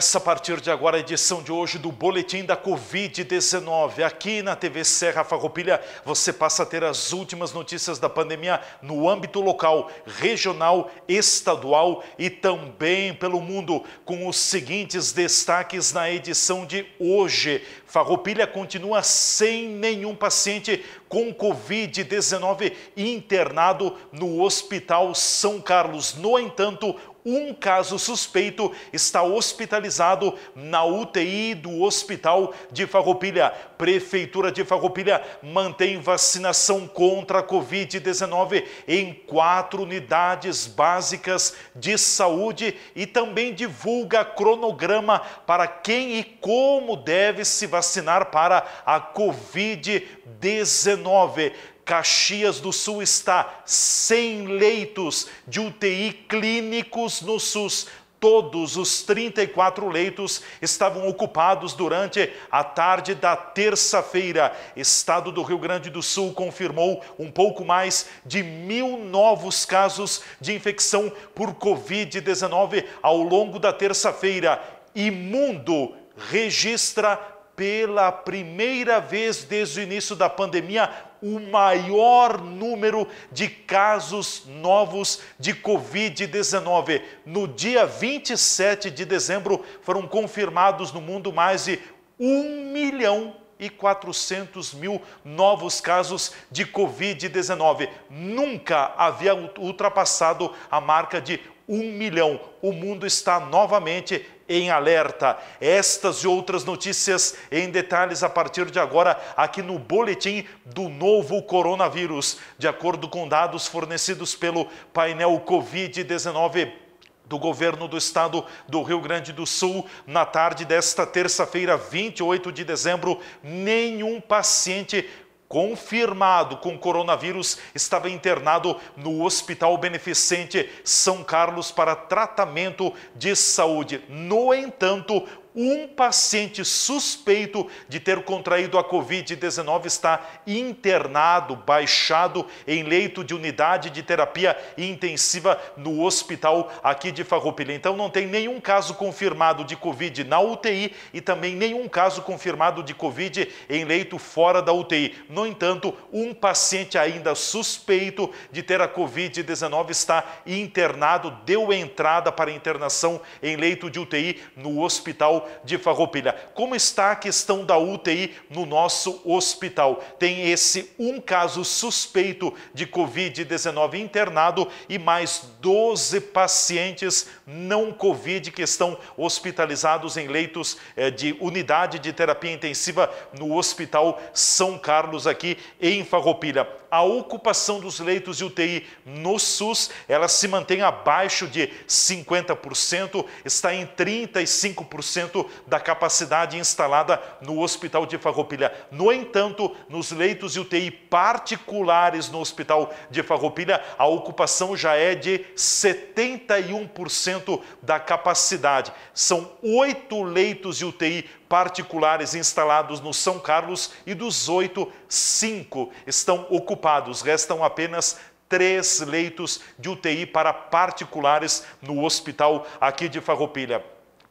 Começa a partir de agora a edição de hoje do Boletim da Covid-19. Aqui na TV Serra Farroupilha, você passa a ter as últimas notícias da pandemia no âmbito local, regional, estadual e também pelo mundo, com os seguintes destaques na edição de hoje. Farroupilha continua sem nenhum paciente com Covid-19 internado no Hospital São Carlos. No entanto, um caso suspeito está hospitalizado na UTI do Hospital de Farroupilha. Prefeitura de Farroupilha mantém vacinação contra a Covid-19 em quatro unidades básicas de saúde e também divulga cronograma para quem e como deve se vacinar para a Covid-19. Caxias do Sul está sem leitos de UTI clínicos no SUS. Todos os 34 leitos estavam ocupados durante a tarde da terça-feira. Estado do Rio Grande do Sul confirmou um pouco mais de mil novos casos de infecção por Covid-19 ao longo da terça-feira. mundo registra pela primeira vez desde o início da pandemia o maior número de casos novos de Covid-19. No dia 27 de dezembro, foram confirmados no mundo mais de 1 milhão e 400 mil novos casos de Covid-19. Nunca havia ultrapassado a marca de 1 milhão. O mundo está novamente em alerta. Estas e outras notícias em detalhes a partir de agora aqui no boletim do novo coronavírus, de acordo com dados fornecidos pelo painel COVID-19 do governo do estado do Rio Grande do Sul. Na tarde desta terça-feira, 28 de dezembro, nenhum paciente confirmado com coronavírus, estava internado no Hospital Beneficente São Carlos para tratamento de saúde. No entanto, um paciente suspeito de ter contraído a Covid-19 está internado, baixado em leito de unidade de terapia intensiva no hospital aqui de Farroupilha. Então não tem nenhum caso confirmado de Covid na UTI e também nenhum caso confirmado de Covid em leito fora da UTI. No entanto, um paciente ainda suspeito de ter a Covid-19 está internado, deu entrada para internação em leito de UTI no hospital de Farroupilha. Como está a questão da UTI no nosso hospital? Tem esse um caso suspeito de Covid-19 internado e mais 12 pacientes não Covid que estão hospitalizados em leitos eh, de unidade de terapia intensiva no Hospital São Carlos, aqui em Farroupilha. A ocupação dos leitos de UTI no SUS, ela se mantém abaixo de 50%, está em 35% da capacidade instalada no Hospital de Farroupilha. No entanto, nos leitos de UTI particulares no Hospital de Farroupilha, a ocupação já é de 71% da capacidade. São oito leitos de UTI particulares instalados no São Carlos e dos oito, cinco estão ocupados. Restam apenas três leitos de UTI para particulares no hospital aqui de Farroupilha.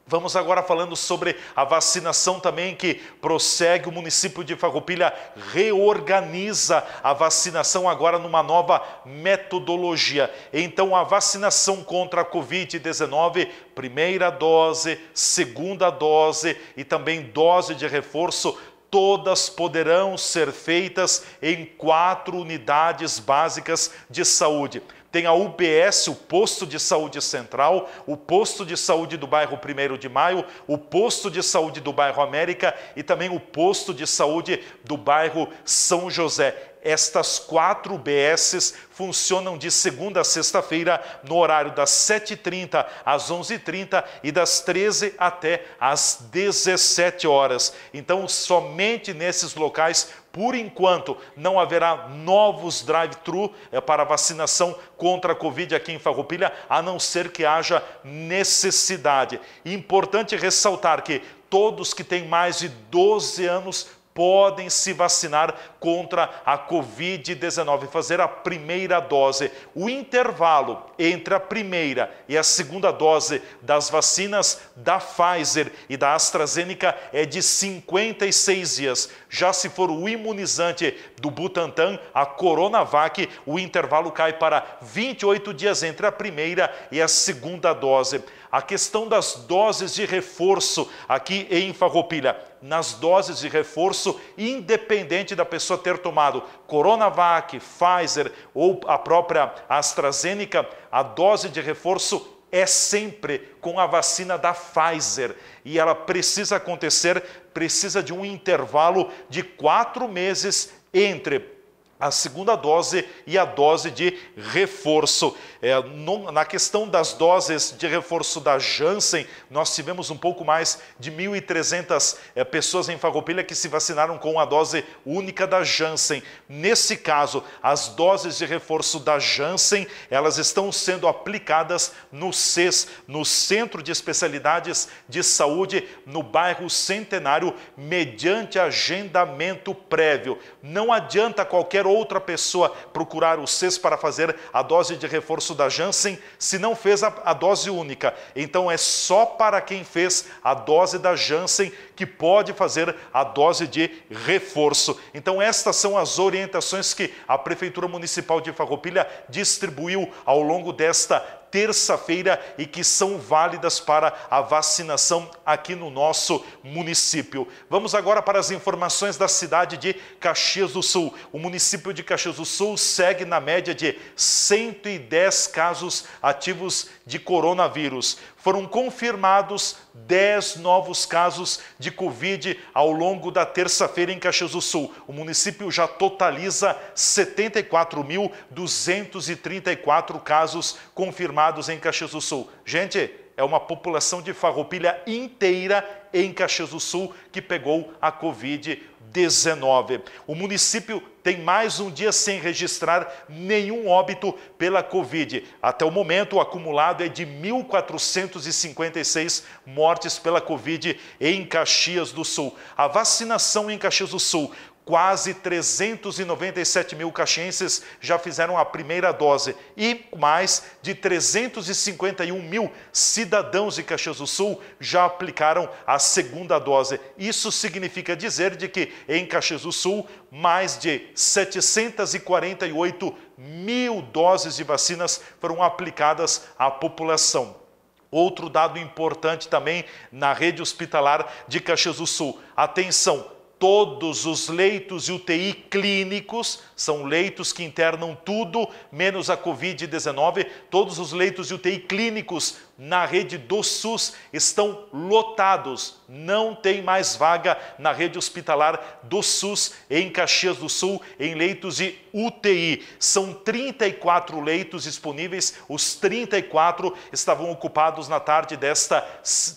Vamos agora falando sobre a vacinação também que prossegue. O município de Farroupilha reorganiza a vacinação agora numa nova metodologia. Então, a vacinação contra a Covid-19, primeira dose, segunda dose e também dose de reforço todas poderão ser feitas em quatro unidades básicas de saúde tem a UBS, o posto de saúde central, o posto de saúde do bairro 1 de Maio, o posto de saúde do bairro América e também o posto de saúde do bairro São José estas quatro UBSs funcionam de segunda a sexta-feira no horário das 7h30 às 11h30 e das 13 até às 17 horas. Então, somente nesses locais, por enquanto, não haverá novos drive-thru eh, para vacinação contra a Covid aqui em Farroupilha, a não ser que haja necessidade. Importante ressaltar que todos que têm mais de 12 anos podem se vacinar contra a Covid-19 fazer a primeira dose. O intervalo entre a primeira e a segunda dose das vacinas da Pfizer e da AstraZeneca é de 56 dias. Já se for o imunizante do Butantan, a Coronavac, o intervalo cai para 28 dias entre a primeira e a segunda dose. A questão das doses de reforço aqui em Farroupilha, nas doses de reforço, independente da pessoa ter tomado Coronavac, Pfizer ou a própria AstraZeneca, a dose de reforço é sempre com a vacina da Pfizer e ela precisa acontecer, precisa de um intervalo de quatro meses entre a segunda dose e a dose de reforço. É, no, na questão das doses de reforço da Janssen, nós tivemos um pouco mais de 1.300 é, pessoas em Farroupilha que se vacinaram com a dose única da Janssen. Nesse caso, as doses de reforço da Janssen, elas estão sendo aplicadas no CES, no Centro de Especialidades de Saúde, no bairro Centenário, mediante agendamento prévio. Não adianta qualquer outra pessoa procurar o SES para fazer a dose de reforço da Janssen se não fez a, a dose única. Então é só para quem fez a dose da Janssen que pode fazer a dose de reforço. Então estas são as orientações que a Prefeitura Municipal de Farroupilha distribuiu ao longo desta terça-feira e que são válidas para a vacinação aqui no nosso município. Vamos agora para as informações da cidade de Caxias do Sul. O município de Caxias do Sul segue na média de 110 casos ativos de coronavírus foram confirmados 10 novos casos de Covid ao longo da terça-feira em Caxias do Sul. O município já totaliza 74.234 casos confirmados em Caxias do Sul. Gente, é uma população de Farroupilha inteira em Caxias do Sul que pegou a Covid 19. O município tem mais um dia sem registrar nenhum óbito pela Covid. Até o momento, o acumulado é de 1.456 mortes pela Covid em Caxias do Sul. A vacinação em Caxias do Sul quase 397 mil caxienses já fizeram a primeira dose e mais de 351 mil cidadãos de Caxias do Sul já aplicaram a segunda dose. Isso significa dizer de que em Caxias do Sul mais de 748 mil doses de vacinas foram aplicadas à população. Outro dado importante também na rede hospitalar de Caxias do Sul. Atenção, Todos os leitos e UTI clínicos são leitos que internam tudo, menos a Covid-19. Todos os leitos e UTI clínicos na rede do SUS estão lotados, não tem mais vaga na rede hospitalar do SUS em Caxias do Sul, em leitos de UTI. São 34 leitos disponíveis, os 34 estavam ocupados na tarde desta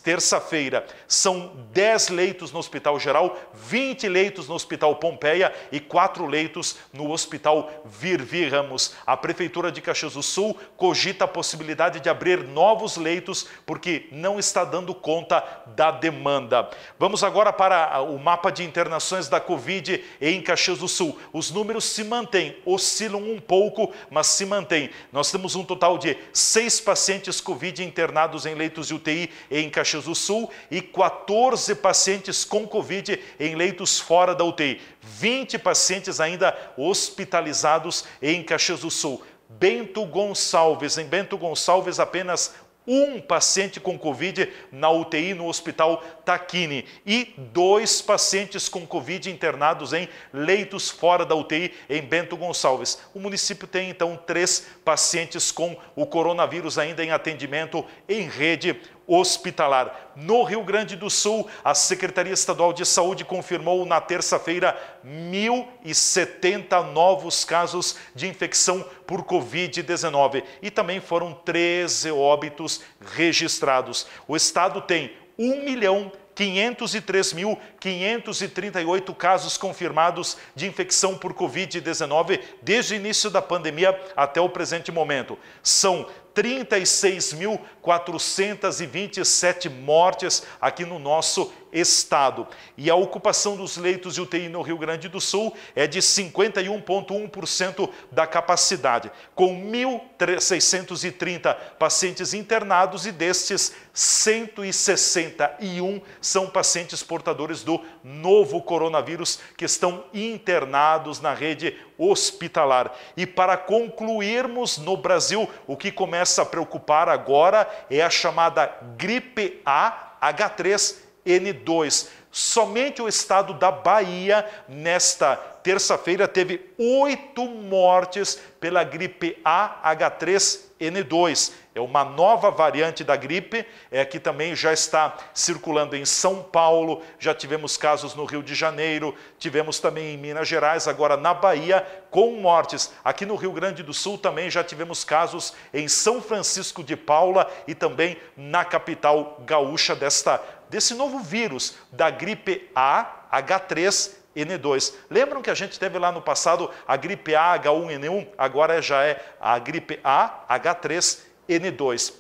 terça-feira. São 10 leitos no Hospital Geral, 20 leitos no Hospital Pompeia e 4 leitos no Hospital Virvi Ramos. A Prefeitura de Caxias do Sul cogita a possibilidade de abrir novos leitos leitos porque não está dando conta da demanda. Vamos agora para o mapa de internações da Covid em Caxias do Sul. Os números se mantêm, oscilam um pouco, mas se mantêm. Nós temos um total de seis pacientes Covid internados em leitos de UTI em Caxias do Sul e 14 pacientes com Covid em leitos fora da UTI. 20 pacientes ainda hospitalizados em Caxias do Sul. Bento Gonçalves. Em Bento Gonçalves, apenas um paciente com Covid na UTI no Hospital Taquini e dois pacientes com Covid internados em leitos fora da UTI em Bento Gonçalves. O município tem então três pacientes com o coronavírus ainda em atendimento em rede hospitalar. No Rio Grande do Sul, a Secretaria Estadual de Saúde confirmou na terça-feira 1.070 novos casos de infecção por Covid-19 e também foram 13 óbitos registrados. O estado tem 1 milhão 503.538 casos confirmados de infecção por Covid-19 desde o início da pandemia até o presente momento. São 36.427 mortes aqui no nosso estado. E a ocupação dos leitos de UTI no Rio Grande do Sul é de 51,1% da capacidade, com 1.630 pacientes internados e destes 161 são pacientes portadores do novo coronavírus que estão internados na rede hospitalar. E para concluirmos no Brasil, o que começa a preocupar agora é a chamada gripe A H3 N2. Somente o estado da Bahia, nesta terça-feira, teve oito mortes pela gripe AH3N2. É uma nova variante da gripe, é, que também já está circulando em São Paulo, já tivemos casos no Rio de Janeiro, tivemos também em Minas Gerais, agora na Bahia, com mortes. Aqui no Rio Grande do Sul também já tivemos casos em São Francisco de Paula e também na capital gaúcha desta desse novo vírus da gripe A, H3N2. Lembram que a gente teve lá no passado a gripe A, H1N1? Agora já é a gripe A, H3N2.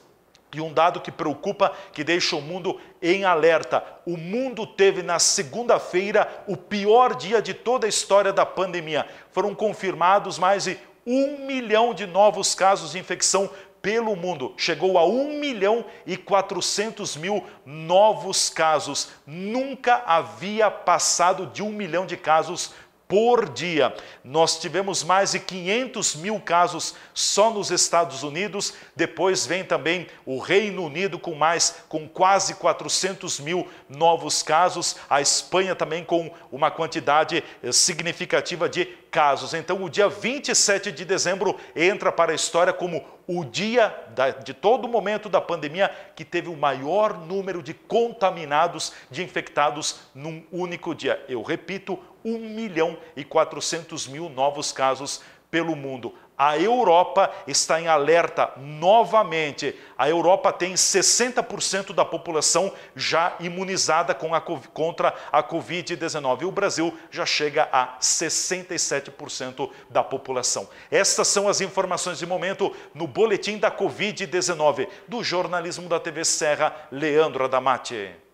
E um dado que preocupa, que deixa o mundo em alerta. O mundo teve na segunda-feira o pior dia de toda a história da pandemia. Foram confirmados mais de um milhão de novos casos de infecção pelo mundo. Chegou a 1 milhão e 400 mil novos casos. Nunca havia passado de 1 milhão de casos por dia. Nós tivemos mais de 500 mil casos só nos Estados Unidos. Depois vem também o Reino Unido com mais, com quase 400 mil novos casos. A Espanha também com uma quantidade eh, significativa de casos. Então, o dia 27 de dezembro entra para a história como o dia da, de todo momento da pandemia que teve o maior número de contaminados, de infectados num único dia. Eu repito, 1 milhão e 400 mil novos casos pelo mundo. A Europa está em alerta novamente. A Europa tem 60% da população já imunizada a, contra a Covid-19 e o Brasil já chega a 67% da população. Estas são as informações de momento no Boletim da Covid-19 do jornalismo da TV Serra, Leandro Adamati.